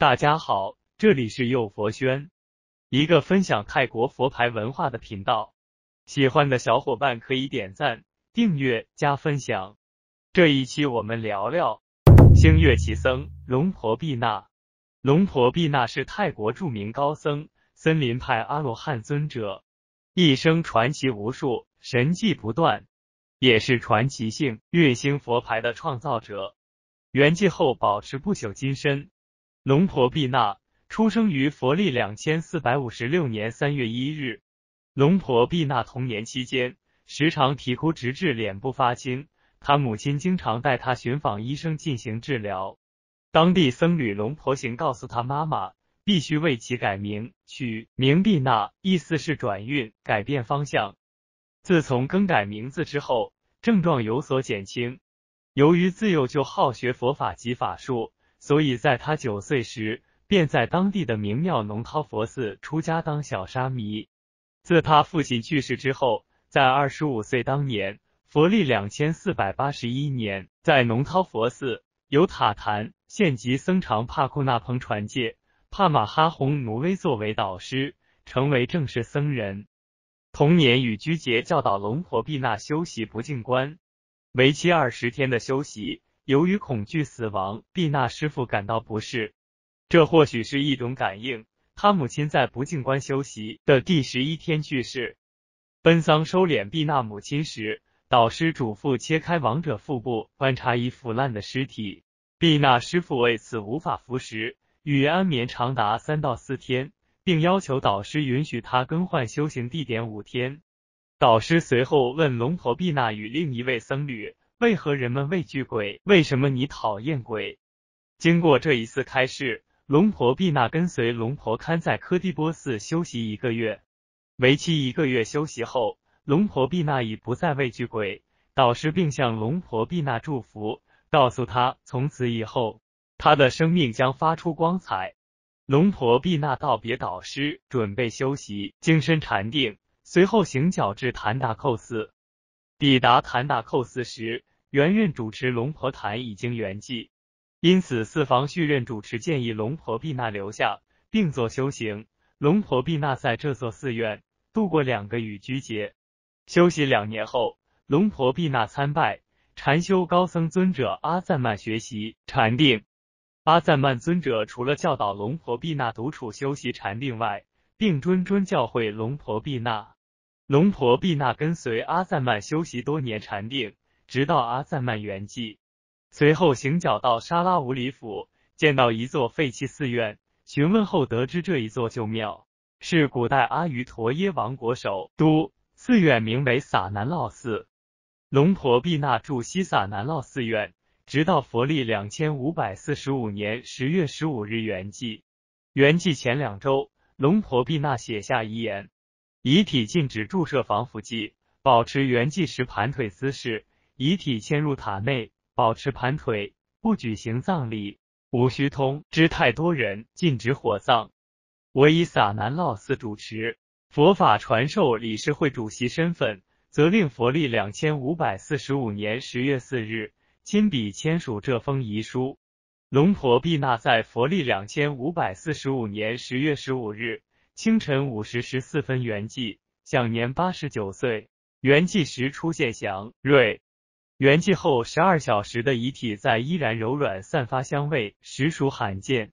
大家好，这里是佑佛轩，一个分享泰国佛牌文化的频道。喜欢的小伙伴可以点赞、订阅、加分享。这一期我们聊聊星月奇僧龙婆毕娜。龙婆毕娜是泰国著名高僧，森林派阿罗汉尊者，一生传奇无数，神迹不断，也是传奇性月星佛牌的创造者。圆寂后保持不朽金身。龙婆毕娜出生于佛历两千四百五十六年三月一日。龙婆毕娜童年期间时常啼哭，直至脸部发青。他母亲经常带他寻访医生进行治疗。当地僧侣龙婆行告诉他妈妈，必须为其改名，取名毕娜，意思是转运、改变方向。自从更改名字之后，症状有所减轻。由于自幼就好学佛法及法术。所以，在他九岁时，便在当地的明庙农涛佛寺出家当小沙弥。自他父亲去世之后，在二十五岁当年（佛历两千四百八十一年），在农涛佛寺由塔坛县级僧长帕库那彭传戒、帕玛哈红奴威作为导师，成为正式僧人。同年，与居杰教导龙婆毕那休息不净观，为期二十天的休息。由于恐惧死亡，毕纳师傅感到不适。这或许是一种感应。他母亲在不静观休息的第十一天去世。奔丧收敛毕纳母亲时，导师嘱咐切开亡者腹部，观察已腐烂的尸体。毕纳师傅为此无法服食，与安眠长达三到四天，并要求导师允许他更换修行地点五天。导师随后问龙婆毕纳与另一位僧侣。为何人们畏惧鬼？为什么你讨厌鬼？经过这一次开示，龙婆毕娜跟随龙婆堪在柯蒂波寺休息一个月。为期一个月休息后，龙婆毕娜已不再畏惧鬼。导师并向龙婆毕娜祝福，告诉她从此以后，她的生命将发出光彩。龙婆毕娜道别导师，准备休息，精神禅定，随后行脚至坦达寇寺。抵达坦达寇寺时，原任主持龙婆坦已经圆寂，因此四房续任主持建议龙婆毕那留下，并做修行。龙婆毕那在这座寺院度过两个雨居节，休息两年后，龙婆毕那参拜禅修高僧尊者阿赞曼学习禅定。阿赞曼尊者除了教导龙婆毕那独处休息禅定外，并谆谆教诲龙婆毕那。龙婆毕纳跟随阿赞曼修习多年禅定，直到阿赞曼圆寂。随后行脚到沙拉无里府，见到一座废弃寺院，询问后得知这一座旧庙是古代阿瑜陀耶王国首都，寺院名为萨南洛寺。龙婆毕纳住西萨南洛寺院，直到佛历两千五百四十五年十月十五日圆寂。圆寂前两周，龙婆毕纳写下遗言。遗体禁止注射防腐剂，保持原计时盘腿姿势。遗体迁入塔内，保持盘腿，不举行葬礼，无需通知太多人，禁止火葬。我以撒南老寺主持、佛法传授理事会主席身份，责令佛历两千五百四十五年十月四日亲笔签署这封遗书。龙婆毕娜在佛历两千五百四十五年十月十五日。清晨五时十四分圆寂，享年八十九岁。圆寂时出现祥瑞，圆寂后十二小时的遗体在依然柔软、散发香味，实属罕见。